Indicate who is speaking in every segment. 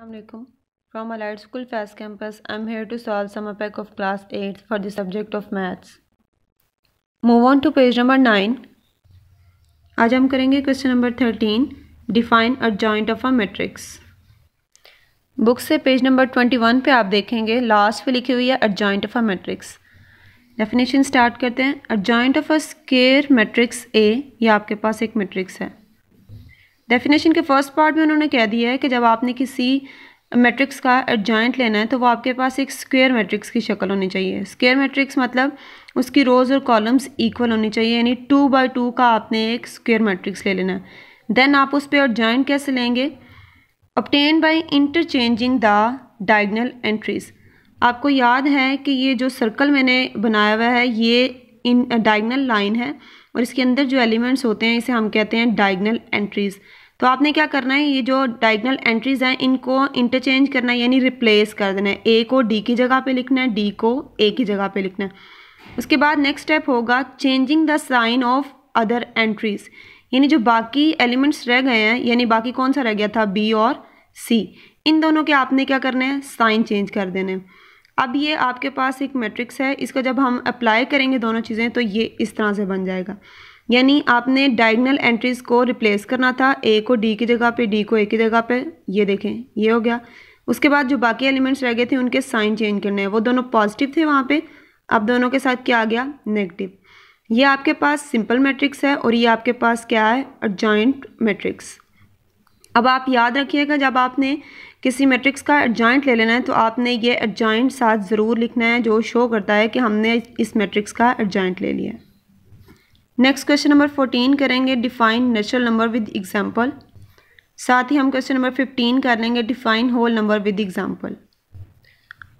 Speaker 1: Assalamualaikum. From Allied School Fast Campus, I'm here to solve summer pack of class 8 for the subject of maths. Move on to page number 9. आज हम करेंगे question number thirteen define adjoint of a matrix book से page number twenty one पर आप देखेंगे last पर लिखी हुई है adjoint of a matrix definition start करते हैं adjoint of a square matrix a ये आपके पास एक मेट्रिक्स है डेफिनेशन के फर्स्ट पार्ट में उन्होंने कह दिया है कि जब आपने किसी मैट्रिक्स का एडजॉइंट लेना है तो वो आपके पास एक स्क्वेयर मैट्रिक्स की शक्ल होनी चाहिए स्क्वेयर मैट्रिक्स मतलब उसकी रोज़ और कॉलम्स इक्वल होनी चाहिए यानी टू बाई टू का आपने एक स्क्वेयर मैट्रिक्स ले लेना है देन आप उस पर एडजॉइंट कैसे लेंगे obtain by interchanging the diagonal entries आपको याद है कि ये जो सर्कल मैंने बनाया हुआ है ये इन डायगनल लाइन है और इसके अंदर जो एलिमेंट्स होते हैं इसे हम कहते हैं डायगनल एंट्रीज़ तो आपने क्या करना है ये जो डायगनल एंट्रीज हैं इनको इंटरचेंज करना है यानी रिप्लेस कर देना है ए को डी की जगह पे लिखना है डी को ए की जगह पे लिखना है उसके बाद नेक्स्ट स्टेप होगा changing the sign of other entries यानी जो बाकी एलिमेंट्स रह गए हैं यानी बाकी कौन सा रह गया था बी और सी इन दोनों के आपने क्या करना है साइन चेंज कर देना है अब ये आपके पास एक मैट्रिक्स है इसका जब हम अप्लाई करेंगे दोनों चीज़ें तो ये इस तरह से बन जाएगा यानी आपने डायगनल एंट्रीज को रिप्लेस करना था ए को डी की जगह पे डी को ए की जगह पे ये देखें ये हो गया उसके बाद जो बाकी एलिमेंट्स रह गए थे उनके साइन चेंज करने हैं वो दोनों पॉजिटिव थे वहाँ पे अब दोनों के साथ क्या आ गया नेगेटिव ये आपके पास सिंपल मैट्रिक्स है और ये आपके पास क्या है जॉइंट मैट्रिक्स अब आप याद रखिएगा जब आपने किसी मैट्रिक्स का एडजॉइंट ले लेना है तो आपने ये एडजॉइंट साथ ज़रूर लिखना है जो शो करता है कि हमने इस मैट्रिक्स का एडजॉइंट ले लिया है नेक्स्ट क्वेश्चन नंबर फोर्टीन करेंगे define natural number with example साथ ही हम क्वेश्चन नंबर फिफ्टीन कर लेंगे define whole number with example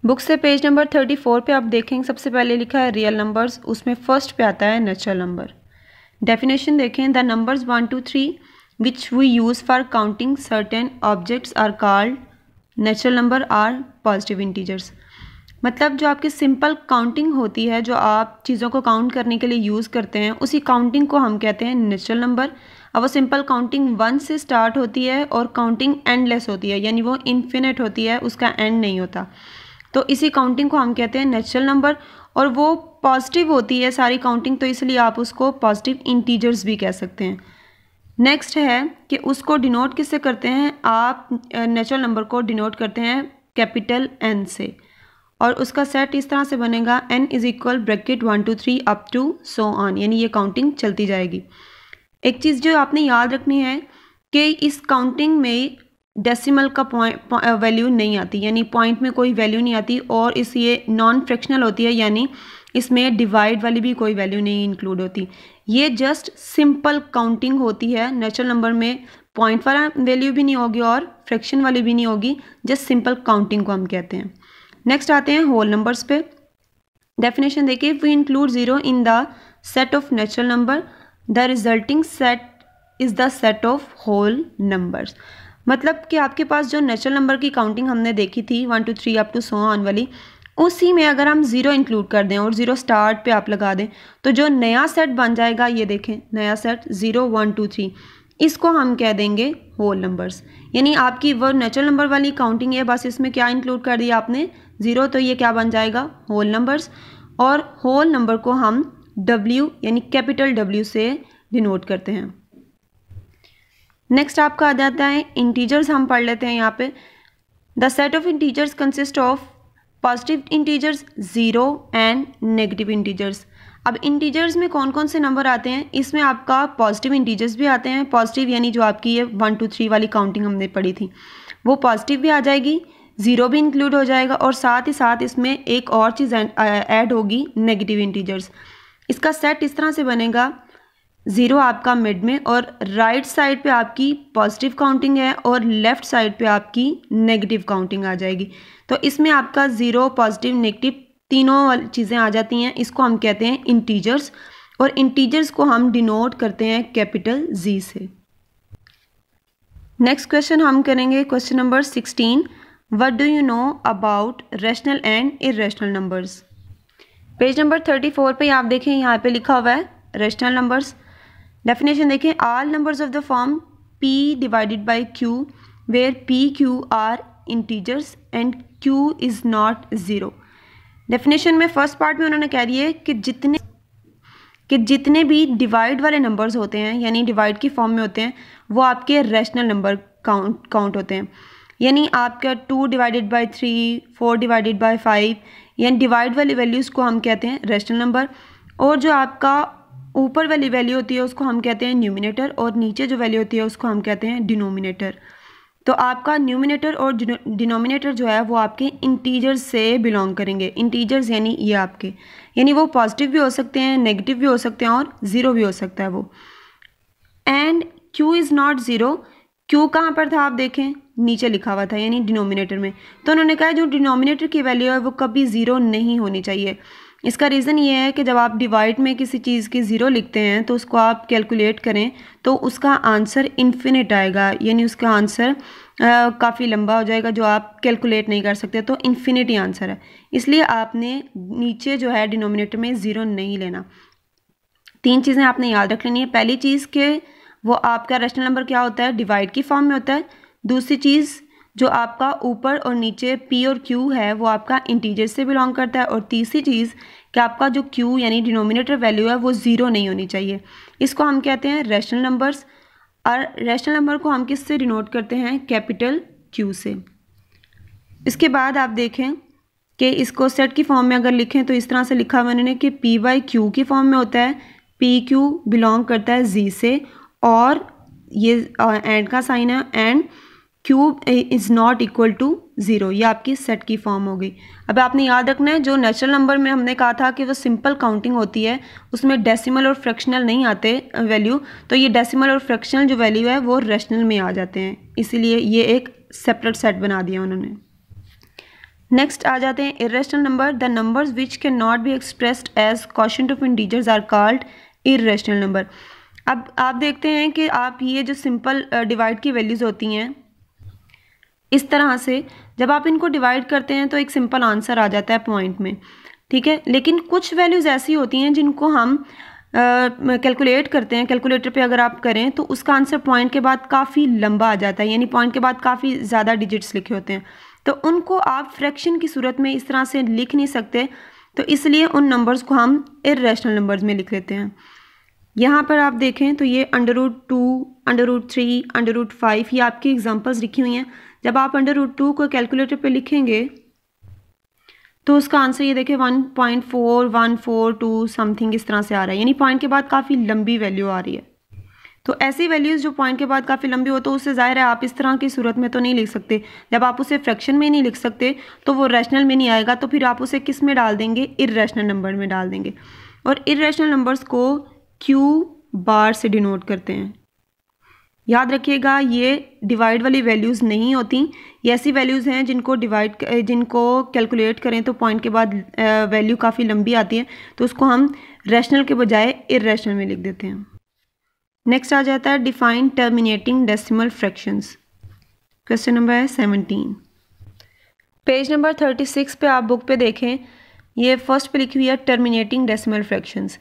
Speaker 1: book से पेज नंबर थर्टी फोर पर आप देखेंगे सबसे पहले लिखा है रियल नंबर्स उसमें फर्स्ट पे आता है नेचुरल नंबर डेफिनेशन देखें the numbers one two three which we use for counting certain objects are called natural number are positive integers मतलब जो आपकी सिंपल काउंटिंग होती है जो आप चीज़ों को काउंट करने के लिए यूज़ करते हैं उसी काउंटिंग को हम कहते हैं नेचुरल नंबर अब वो सिंपल काउंटिंग वन से स्टार्ट होती है और काउंटिंग एंडलेस होती है यानी वो इन्फिनिट होती है उसका एंड नहीं होता तो इसी काउंटिंग को हम कहते हैं नेचुरल नंबर और वो पॉजिटिव होती है सारी काउंटिंग तो इसलिए आप उसको पॉजिटिव इंटीजर्स भी कह सकते हैं नेक्स्ट है कि उसको डिनोट किससे करते हैं आप नेचुरल नंबर को डिनोट करते हैं कैपिटल एन से और उसका सेट इस तरह से बनेगा N is equal bracket one two three up to so on यानी ये काउंटिंग चलती जाएगी एक चीज़ जो आपने याद रखनी है कि इस काउंटिंग में डेसिमल का पॉइंट वैल्यू uh, नहीं आती यानी पॉइंट में कोई वैल्यू नहीं आती और इस ये नॉन फ्रैक्शनल होती है यानी इसमें डिवाइड वाली भी कोई वैल्यू नहीं इंक्लूड होती ये जस्ट सिंपल काउंटिंग होती है नेचुरल नंबर में पॉइंट वाला वैल्यू भी नहीं होगी और फ्रैक्शन वाली भी नहीं होगी जस्ट सिंपल काउंटिंग को हम कहते हैं नेक्स्ट आते हैं होल नंबर्स पे डेफिनेशन देखिए we include zero in the set of natural number the resulting set is the set of whole numbers मतलब कि आपके पास जो नेचुरल नंबर की काउंटिंग हमने देखी थी one two three up to so on वाली उसी में अगर हम ज़ीरो इंक्लूड कर दें और ज़ीरो स्टार्ट पे आप लगा दें तो जो नया सेट बन जाएगा ये देखें नया set zero one two three इसको हम कह देंगे होल नंबर्स यानी आपकी वो नेचुरल नंबर वाली काउंटिंग है बस इसमें क्या इंक्लूड कर दिया आपने ज़ीरो तो ये क्या बन जाएगा होल नंबर्स और होल नंबर को हम डब्ल्यू यानी कैपिटल डब्ल्यू से डिनोट करते हैं नेक्स्ट आपका आ जाता है इंटीजर्स हम पढ़ लेते हैं यहाँ पे the set of integers consist of positive integers zero and negative integers अब इंटीजर्स में कौन कौन से नंबर आते हैं इसमें आपका पॉजिटिव इंटीजर्स भी आते हैं पॉजिटिव यानी जो आपकी ये वन टू थ्री वाली काउंटिंग हमने पढ़ी थी वो पॉजिटिव भी आ जाएगी ज़ीरो भी इंक्लूड हो जाएगा और साथ ही साथ इसमें एक और चीज़ ऐड होगी नेगेटिव इंटीजर्स इसका सेट इस तरह से बनेगा ज़ीरो आपका मिड में और राइट साइड पे आपकी पॉजिटिव काउंटिंग है और लेफ़्ट साइड पे आपकी नेगेटिव काउंटिंग आ जाएगी तो इसमें आपका ज़ीरो पॉजिटिव नेगेटिव तीनों चीज़ें आ जाती हैं इसको हम कहते हैं इंटीजर्स और इंटीजर्स को हम डिनोट करते हैं कैपिटल जी से नेक्स्ट क्वेश्चन हम करेंगे question number sixteen what do you know about rational and irrational numbers page number thirty four पर आप देखें यहाँ पे लिखा हुआ है रैशनल नंबर्स डेफिनेशन देखें all numbers of the form P divided by Q where P Q are integers and Q is not zero definition में फर्स्ट पार्ट में उन्होंने कह दिया कि जितने कि जितने भी डिवाइड वाले नंबर्स होते हैं यानी डिवाइड की फॉर्म में होते हैं वो आपके रैशनल नंबर काउंट काउंट होते हैं यानी आपका two divided by three four divided by five यानी डिवाइड वाली वैल्यूज़ को हम कहते हैं रेशनल नंबर और जो आपका ऊपर वाली वैल्यू होती है उसको हम कहते हैं न्यूमिनेटर और नीचे जो वैल्यू होती है उसको हम कहते हैं डिनोमिनेटर तो आपका न्यूमिनेटर और डिनोमिनेटर जो है वो आपके इंटीजर्स से बिलोंग करेंगे इंटीजर्स यानी ये आपके यानी वो पॉजिटिव भी हो सकते हैं नेगेटिव भी हो सकते हैं और ज़ीरो भी हो सकता है वो and q is not zero q कहाँ पर था आप देखें नीचे लिखा हुआ था यानी डिनोमिनेटर में तो उन्होंने कहा जो डिनोमिनेटर की वैल्यू है वो कभी ज़ीरो नहीं होनी चाहिए इसका रीज़न ये है कि जब आप डिवाइड में किसी चीज़ की ज़ीरो लिखते हैं तो उसको आप कैलकुलेट करें तो उसका आंसर इन्फिनिट आएगा यानी उसका आंसर काफ़ी लंबा हो जाएगा जो आप कैलकुलेट नहीं कर सकते तो इन्फिनिट ही आंसर है इसलिए आपने नीचे जो है डिनोमिनेटर में ज़ीरो नहीं लेना तीन चीज़ें आपने याद रख लेनी है पहली चीज़ के वो आपका रेशनल नंबर क्या होता है डिवाइड की फॉर्म में होता है दूसरी चीज़ जो आपका ऊपर और नीचे पी और क्यू है वो आपका इंटीजर से बिलोंग करता है और तीसरी चीज़ कि आपका जो क्यू यानी डिनोमिनेटर वैल्यू है वो ज़ीरो नहीं होनी चाहिए इसको हम कहते हैं रैशनल नंबर्स और रैशनल नंबर को हम किस से डिनोट करते हैं कैपिटल क्यू से इसके बाद आप देखें कि इसको सेट की फॉर्म में अगर लिखें तो इस तरह से लिखा हुआ कि पी बाई क्यू की फॉर्म में होता है पी क्यू बिलोंग करता है जी से और ये एंड का साइन है and cube is not equal to zero ये आपकी सेट की फॉर्म हो गई अब आपने याद रखना है जो नेचुरल नंबर में हमने कहा था कि वो सिंपल काउंटिंग होती है उसमें डेसिमल और फ्रैक्शनल नहीं आते वैल्यू तो ये डेसिमल और फ्रैक्शनल जो वैल्यू है वो रेशनल में आ जाते हैं इसीलिए ये एक सेपरेट सेट बना दिया उन्होंने नेक्स्ट आ जाते हैं irrational number the numbers which can not be expressed as question of integers are called irrational number अब आप देखते हैं कि आप ये जो सिंपल डिवाइड की वैल्यूज़ होती हैं इस तरह से जब आप इनको डिवाइड करते हैं तो एक सिंपल आंसर आ जाता है पॉइंट में ठीक है लेकिन कुछ वैल्यूज़ ऐसी होती हैं जिनको हम कैलकुलेट uh, करते हैं कैलकुलेटर पे अगर आप करें तो उसका आंसर पॉइंट के बाद काफ़ी लंबा आ जाता है यानी पॉइंट के बाद काफ़ी ज़्यादा डिजिट्स लिखे होते हैं तो उनको आप फ्रैक्शन की सूरत में इस तरह से लिख नहीं सकते तो इसलिए उन नंबर्स को हम इरेशनल नंबर्स में लिख लेते हैं यहाँ पर आप देखें तो ये under root two under root three under root five ये आपकी एग्जाम्पल्स लिखी हुई हैं जब आप अंडर रूट टू को कैलकुलेटर पे लिखेंगे तो उसका आंसर ये देखें one point four one four two something इस तरह से आ रहा है यानी पॉइंट के बाद काफ़ी लंबी वैल्यू आ रही है तो ऐसी वैल्यूज़ जो पॉइंट के बाद काफ़ी लंबी हो तो उससे ज़ाहिर है आप इस तरह की सूरत में तो नहीं लिख सकते जब आप उसे फ्रैक्शन में नहीं लिख सकते तो वो रैशनल में नहीं आएगा तो फिर आप उसे किस में डाल देंगे इरेशनल नंबर में डाल देंगे और इरेशनल नंबर्स को क्यू बार से डिनोट करते हैं याद रखिएगा ये डिवाइड वाली वैल्यूज़ नहीं होती ये ऐसी वैल्यूज़ हैं जिनको डिवाइड जिनको कैलकुलेट करें तो पॉइंट के बाद वैल्यू काफ़ी लंबी आती है तो उसको हम रैशनल के बजाय इरेशनल में लिख देते हैं नेक्स्ट आ जाता है define terminating decimal fractions question number है seventeen page number thirty six पे आप बुक पे देखें ये फर्स्ट पे लिखी हुई है टर्मिनेटिंग डेसिमल फ्रैक्शंस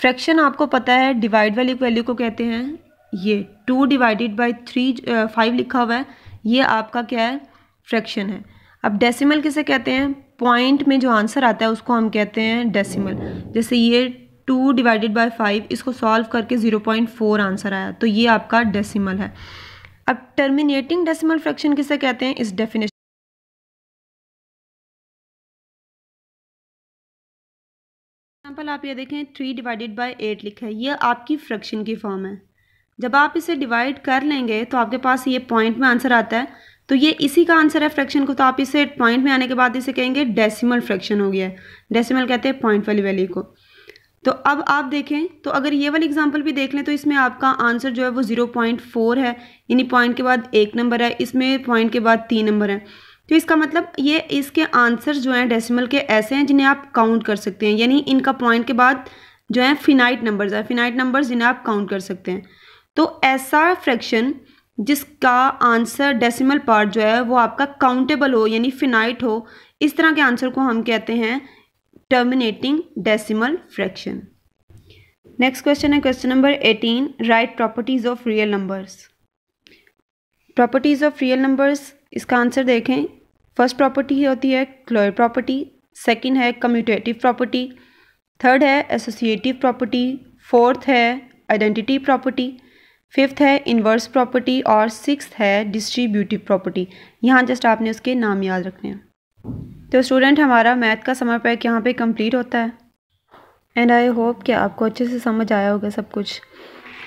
Speaker 1: फ्रैक्शन आपको पता है डिवाइड वाली वैल्यू को कहते हैं ये two divided by three five लिखा हुआ है ये आपका क्या है फ्रैक्शन है अब डेसिमल किसे कहते हैं पॉइंट में जो आंसर आता है उसको हम कहते हैं डेसिमल जैसे ये टू डिवाइडेड बाई फाइव इसको सॉल्व करके ज़ीरो पॉइंट फोर आंसर आया तो ये आपका डेसिमल है अब टर्मिनेटिंग डेसिमल फ्रैक्शन किसे कहते हैं इस डेफिनेशन एग्जाम्पल आप ये देखें थ्री डिवाइडेड बाई एट लिखा है ये आपकी फ्रैक्शन की फॉर्म है जब आप इसे डिवाइड कर लेंगे तो आपके पास ये पॉइंट में आंसर आता है तो ये इसी का आंसर है फ्रैक्शन को तो आप इसे पॉइंट में आने के बाद इसे कहेंगे डेसिमल फ्रैक्शन हो गया है डेसिमल कहते हैं पॉइंट वाली वैल्यू को तो अब आप देखें तो अगर ये वाली एग्जांपल भी देख लें तो इसमें आपका आंसर जो है वो ज़ीरो पॉइंट फोर है यानी पॉइंट के बाद एक नंबर है इसमें पॉइंट के बाद तीन नंबर है तो इसका मतलब ये इसके आंसर जो हैं डेसिमल के ऐसे हैं जिन्हें आप काउंट कर सकते हैं यानी इनका पॉइंट के बाद जो है फिनाइट नंबर्स है फिनाइट नंबर्स जिन्हें आप काउंट कर सकते हैं तो ऐसा फ्रैक्शन जिसका आंसर डेसिमल पार्ट जो है वो आपका काउंटेबल हो यानी फिनाइट हो इस तरह के आंसर को हम कहते हैं terminating decimal fraction next question है question number eighteen right properties of real numbers properties of real numbers इसका आंसर देखें फर्स्ट प्रॉपर्टी होती है क्लोर प्रॉपर्टी सेकेंड है कम्यूटेटिव प्रॉपर्टी थर्ड है एसोसिएटिव प्रॉपर्टी फोर्थ है आइडेंटिटी प्रॉपर्टी फिफ्थ है inverse property और सिक्स है डिस्ट्रीब्यूटिव प्रॉपर्टी यहाँ जस्ट आपने उसके नाम याद रखने हैं तो स्टूडेंट हमारा मैथ का समर पैक यहाँ पे कंप्लीट होता है एंड आई होप कि आपको अच्छे से समझ आया होगा सब कुछ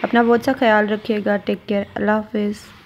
Speaker 1: अपना बहुत सा ख्याल रखिएगा टेक केयर अल्लाह हाफिज़